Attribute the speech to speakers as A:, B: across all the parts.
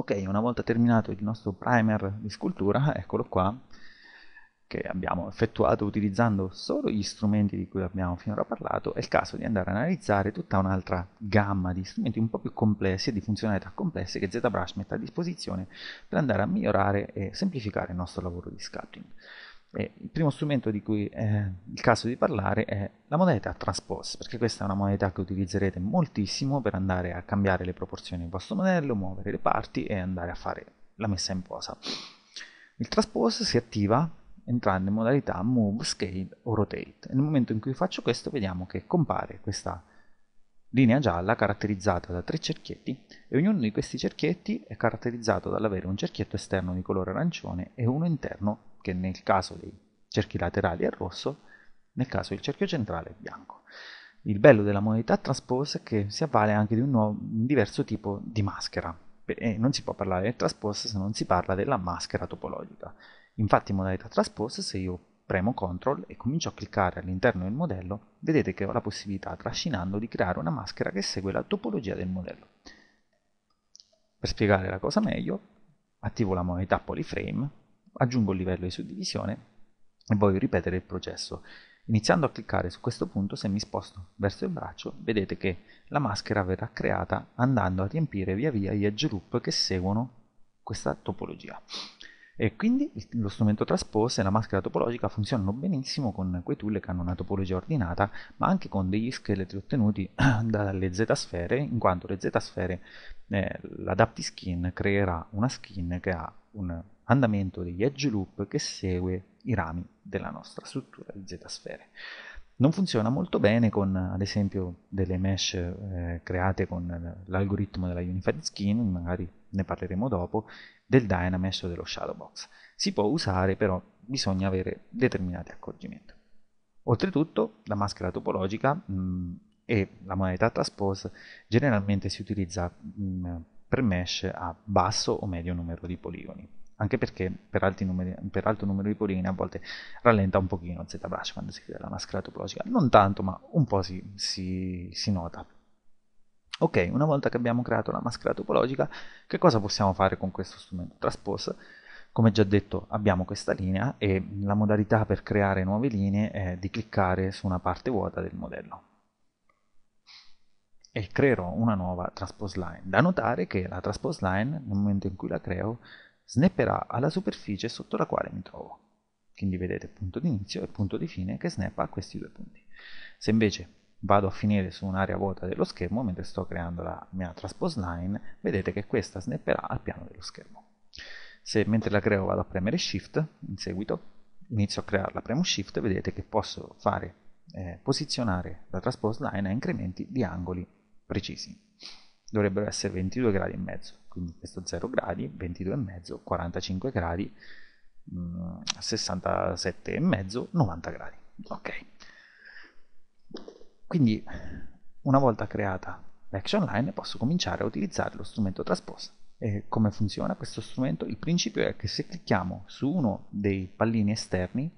A: Ok, una volta terminato il nostro primer di scultura, eccolo qua, che abbiamo effettuato utilizzando solo gli strumenti di cui abbiamo finora parlato, è il caso di andare a analizzare tutta un'altra gamma di strumenti un po' più complessi e di funzionalità complesse che ZBrush mette a disposizione per andare a migliorare e semplificare il nostro lavoro di sculpting. E il primo strumento di cui è eh, il caso di parlare è la modalità transpose, perché questa è una modalità che utilizzerete moltissimo per andare a cambiare le proporzioni del vostro modello, muovere le parti e andare a fare la messa in posa. Il transpose si attiva entrando in modalità move, scale o rotate. Nel momento in cui faccio questo vediamo che compare questa linea gialla caratterizzata da tre cerchietti e ognuno di questi cerchietti è caratterizzato dall'avere un cerchietto esterno di colore arancione e uno interno che nel caso dei cerchi laterali è rosso, nel caso del cerchio centrale è bianco. Il bello della modalità transpose è che si avvale anche di un, nuovo, un diverso tipo di maschera, e non si può parlare del transpose se non si parla della maschera topologica. Infatti in modalità transpose, se io premo CTRL e comincio a cliccare all'interno del modello, vedete che ho la possibilità, trascinando, di creare una maschera che segue la topologia del modello. Per spiegare la cosa meglio, attivo la modalità Polyframe aggiungo il livello di suddivisione e voglio ripetere il processo. Iniziando a cliccare su questo punto, se mi sposto verso il braccio, vedete che la maschera verrà creata andando a riempire via via gli edge loop che seguono questa topologia. E quindi lo strumento traspose e la maschera topologica funzionano benissimo con quei tool che hanno una topologia ordinata, ma anche con degli scheletri ottenuti dalle z-sfere, in quanto le z-sfere, eh, l'adapti skin creerà una skin che ha un andamento degli edge loop che segue i rami della nostra struttura di z-sfere. Non funziona molto bene con ad esempio delle mesh eh, create con l'algoritmo della Unified Skin, magari ne parleremo dopo, del Dynamesh o dello Shadowbox. Si può usare però bisogna avere determinati accorgimenti. Oltretutto la maschera topologica mh, mm, e la modalità traspose generalmente si utilizza mh, mm, per mesh a basso o medio numero di poligoni anche perché per, numeri, per, alto numero di poligoni a volte rallenta un pochino il ZBrush quando si crea la maschera topologica, non tanto ma un po' si, si, si nota. Ok, una volta che abbiamo creato la maschera topologica, che cosa possiamo fare con questo strumento Transpose? Come già detto abbiamo questa linea e la modalità per creare nuove linee è di cliccare su una parte vuota del modello e creerò una nuova transpose line. Da notare che la transpose line, nel momento in cui la creo, snapperà alla superficie sotto la quale mi trovo. Quindi vedete punto di inizio e punto di fine che snappa a questi due punti. Se invece vado a finire su un'area vuota dello schermo mentre sto creando la mia transpose line, vedete che questa snapperà al piano dello schermo. Se mentre la creo vado a premere Shift, in seguito inizio a crearla, premo Shift, vedete che posso fare eh, posizionare la transpose line a incrementi di angoli precisi. Dovrebbero essere 22 gradi e mezzo quindi questo 0 gradi, 22,5, 45 gradi, 67,5, mm, 90 gradi. Ok. Quindi una volta creata l'action line posso cominciare a utilizzare lo strumento traspose. E come funziona questo strumento? Il principio è che se clicchiamo su uno dei pallini esterni,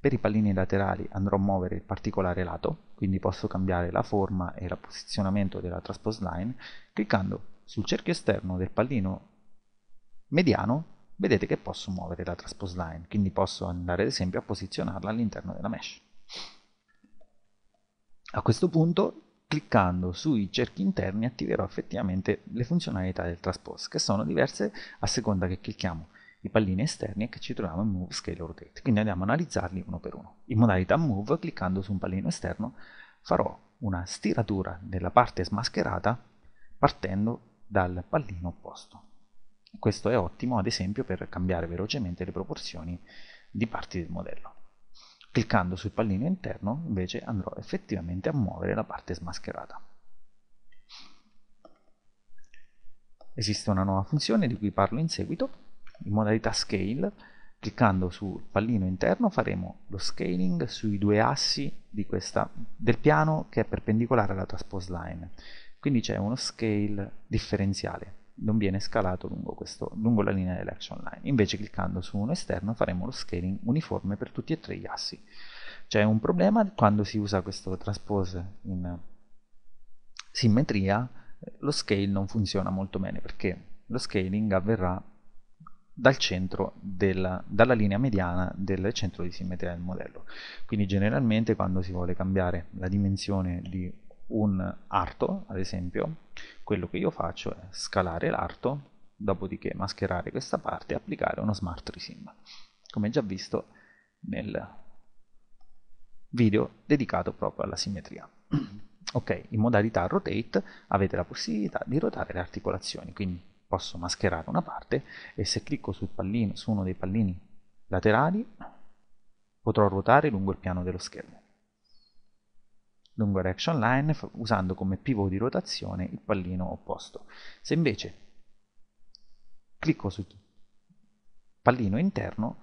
A: per i pallini laterali andrò a muovere il particolare lato, quindi posso cambiare la forma e il posizionamento della traspose line cliccando sul cerchio esterno del pallino mediano vedete che posso muovere la transpose line, quindi posso andare ad esempio a posizionarla all'interno della mesh. A questo punto, cliccando sui cerchi interni, attiverò effettivamente le funzionalità del transpose, che sono diverse a seconda che clicchiamo i pallini esterni e che ci troviamo in Move, Scale Rotate. Quindi andiamo a analizzarli uno per uno. In modalità Move, cliccando su un pallino esterno, farò una stiratura della parte smascherata partendo dal pallino opposto. Questo è ottimo ad esempio per cambiare velocemente le proporzioni di parti del modello. Cliccando sul pallino interno invece andrò effettivamente a muovere la parte smascherata. Esiste una nuova funzione di cui parlo in seguito, in modalità Scale, cliccando sul pallino interno faremo lo scaling sui due assi questa, del piano che è perpendicolare alla traspose line quindi c'è uno scale differenziale, non viene scalato lungo, questo, lungo la linea dell'action line. Invece cliccando su uno esterno faremo lo scaling uniforme per tutti e tre gli assi. C'è un problema quando si usa questo transpose in simmetria, lo scale non funziona molto bene perché lo scaling avverrà dal centro della, dalla linea mediana del centro di simmetria del modello. Quindi generalmente quando si vuole cambiare la dimensione di un arto, ad esempio, quello che io faccio è scalare l'arto, dopodiché mascherare questa parte e applicare uno smart resim, come già visto nel video dedicato proprio alla simmetria. ok, in modalità rotate avete la possibilità di ruotare le articolazioni, quindi posso mascherare una parte e se clicco sul pallino, su uno dei pallini laterali potrò ruotare lungo il piano dello schermo lungo reaction line usando come pivot di rotazione il pallino opposto. Se invece clicco sul pallino interno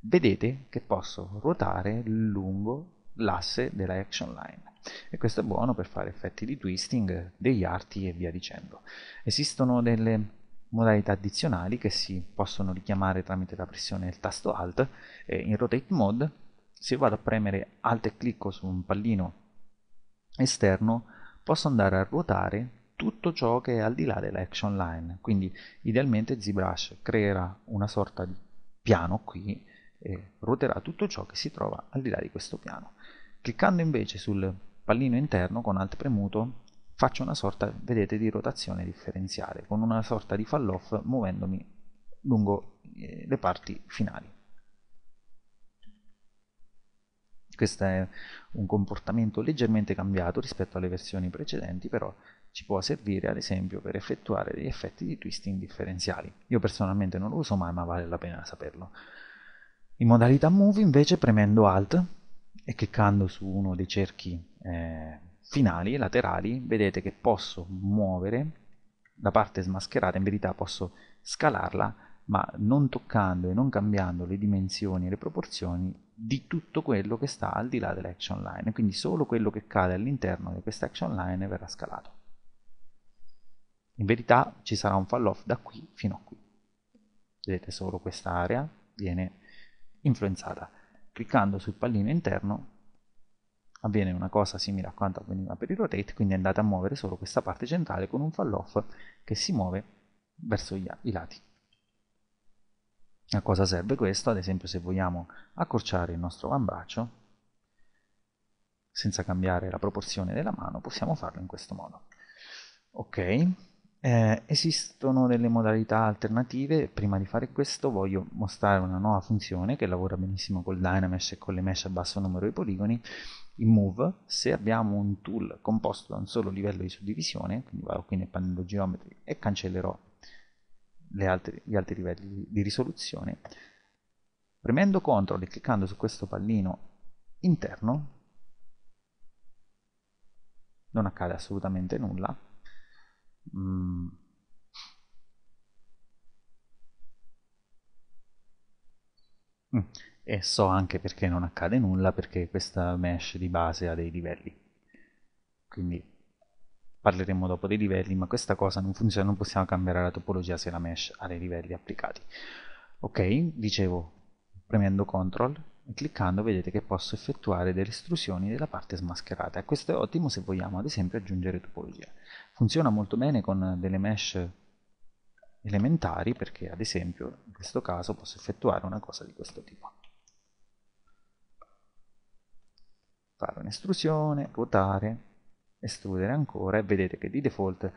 A: vedete che posso ruotare lungo l'asse della action line e questo è buono per fare effetti di twisting degli arti e via dicendo esistono delle modalità addizionali che si possono richiamare tramite la pressione del tasto alt in rotate mode se vado a premere alt e clicco su un pallino esterno posso andare a ruotare tutto ciò che è al di là dell'action line. Quindi idealmente ZBrush creerà una sorta di piano qui e ruoterà tutto ciò che si trova al di là di questo piano. Cliccando invece sul pallino interno con Alt premuto faccio una sorta, vedete, di rotazione differenziale con una sorta di fall off muovendomi lungo eh, le parti finali. Questo è un comportamento leggermente cambiato rispetto alle versioni precedenti, però ci può servire ad esempio per effettuare degli effetti di twisting differenziali. Io personalmente non lo uso mai, ma vale la pena saperlo. In modalità move invece premendo Alt e cliccando su uno dei cerchi eh, finali, laterali, vedete che posso muovere la parte smascherata, in verità posso scalarla ma non toccando e non cambiando le dimensioni e le proporzioni di tutto quello che sta al di là dell'action line, quindi solo quello che cade all'interno di questa action line verrà scalato. In verità ci sarà un fall off da qui fino a qui. Vedete solo questa area viene influenzata. Cliccando sul pallino interno avviene una cosa simile a quanto avveniva per il rotate, quindi andate a muovere solo questa parte centrale con un fall off che si muove verso i lati. A cosa serve questo? Ad esempio se vogliamo accorciare il nostro avambraccio senza cambiare la proporzione della mano possiamo farlo in questo modo. Ok, eh, esistono delle modalità alternative, prima di fare questo voglio mostrare una nuova funzione che lavora benissimo con il Dynamesh e con le mesh a basso numero di poligoni, in Move, se abbiamo un tool composto da un solo livello di suddivisione, quindi vado qui nel pannello geometri e cancellerò altre, gli altri livelli di risoluzione. Premendo CTRL e cliccando su questo pallino interno non accade assolutamente nulla. Mm. mm. E so anche perché non accade nulla, perché questa mesh di base ha dei livelli. Quindi parleremo dopo dei livelli, ma questa cosa non funziona, non possiamo cambiare la topologia se la mesh ha dei livelli applicati. Ok, dicevo, premendo CTRL e cliccando vedete che posso effettuare delle estrusioni della parte smascherata e questo è ottimo se vogliamo ad esempio aggiungere topologia. Funziona molto bene con delle mesh elementari perché ad esempio in questo caso posso effettuare una cosa di questo tipo. Fare un'estrusione, ruotare, estrudere ancora e vedete che di default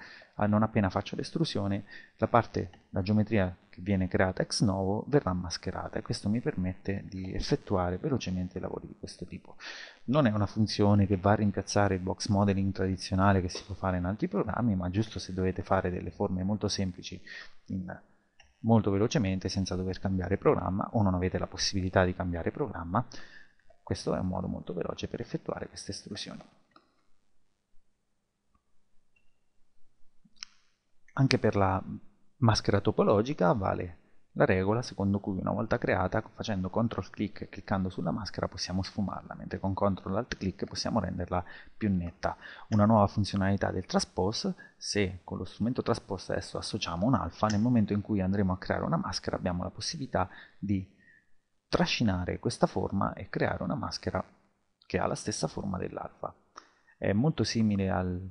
A: non appena faccio l'estrusione la parte, la geometria che viene creata ex novo verrà mascherata e questo mi permette di effettuare velocemente lavori di questo tipo. Non è una funzione che va a rimpiazzare il box modeling tradizionale che si può fare in altri programmi ma giusto se dovete fare delle forme molto semplici in, molto velocemente senza dover cambiare programma o non avete la possibilità di cambiare programma questo è un modo molto veloce per effettuare queste estrusioni. Anche per la maschera topologica vale la regola secondo cui una volta creata facendo CTRL clic e cliccando sulla maschera possiamo sfumarla, mentre con CTRL ALT clic possiamo renderla più netta. Una nuova funzionalità del traspose, se con lo strumento traspose adesso associamo un alfa, nel momento in cui andremo a creare una maschera abbiamo la possibilità di trascinare questa forma e creare una maschera che ha la stessa forma dell'alfa. È molto simile al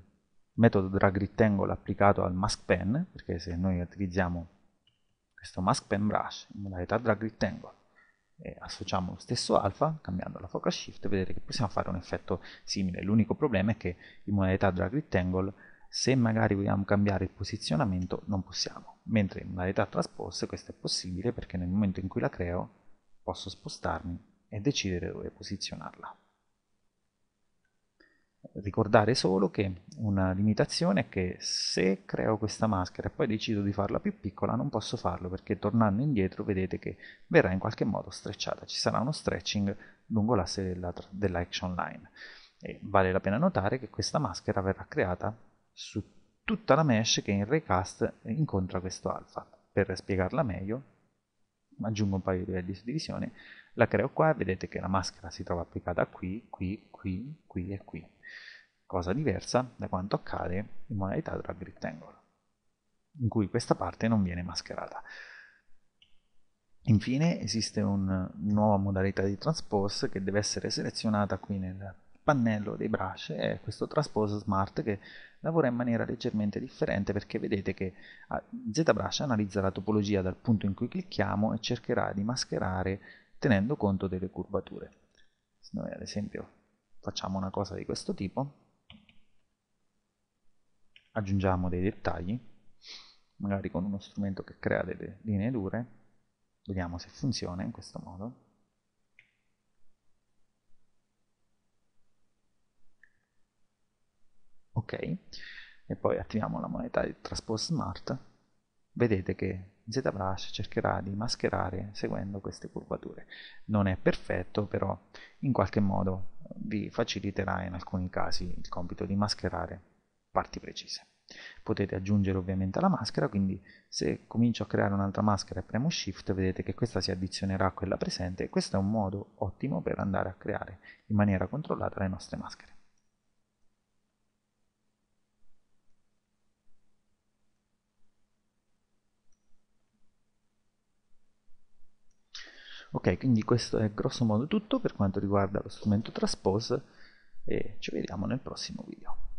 A: metodo drag rectangle applicato al mask pen, perché se noi utilizziamo questo mask pen brush in modalità drag rectangle e associamo lo stesso alfa, cambiando la focal shift, vedete che possiamo fare un effetto simile. L'unico problema è che in modalità drag rectangle, se magari vogliamo cambiare il posizionamento, non possiamo. Mentre in modalità traspose questo è possibile perché nel momento in cui la creo posso spostarmi e decidere dove posizionarla ricordare solo che una limitazione è che se creo questa maschera e poi decido di farla più piccola non posso farlo perché tornando indietro vedete che verrà in qualche modo strecciata, ci sarà uno stretching lungo l'asse della, dell'action line. E vale la pena notare che questa maschera verrà creata su tutta la mesh che in recast incontra questo alfa. Per spiegarla meglio aggiungo un paio di livelli di divisione la creo qua e vedete che la maschera si trova applicata qui, qui, qui, qui e qui. Cosa diversa da quanto accade in modalità drag rectangle, in cui questa parte non viene mascherata. Infine esiste una nuova modalità di transpose che deve essere selezionata qui nel pannello dei brush è questo transpose smart che lavora in maniera leggermente differente perché vedete che ah, ZBrush analizza la topologia dal punto in cui clicchiamo e cercherà di mascherare tenendo conto delle curvature. Se noi ad esempio facciamo una cosa di questo tipo, aggiungiamo dei dettagli, magari con uno strumento che crea delle linee dure, vediamo se funziona in questo modo. Ok, e poi attiviamo la moneta di traspose smart vedete che ZBrush cercherà di mascherare seguendo queste curvature. Non è perfetto, però in qualche modo vi faciliterà in alcuni casi il compito di mascherare parti precise. Potete aggiungere ovviamente la maschera, quindi se comincio a creare un'altra maschera e premo Shift vedete che questa si addizionerà a quella presente e questo è un modo ottimo per andare a creare in maniera controllata le nostre maschere. Ok, quindi questo è grosso modo tutto per quanto riguarda lo strumento Traspose e ci vediamo nel prossimo video.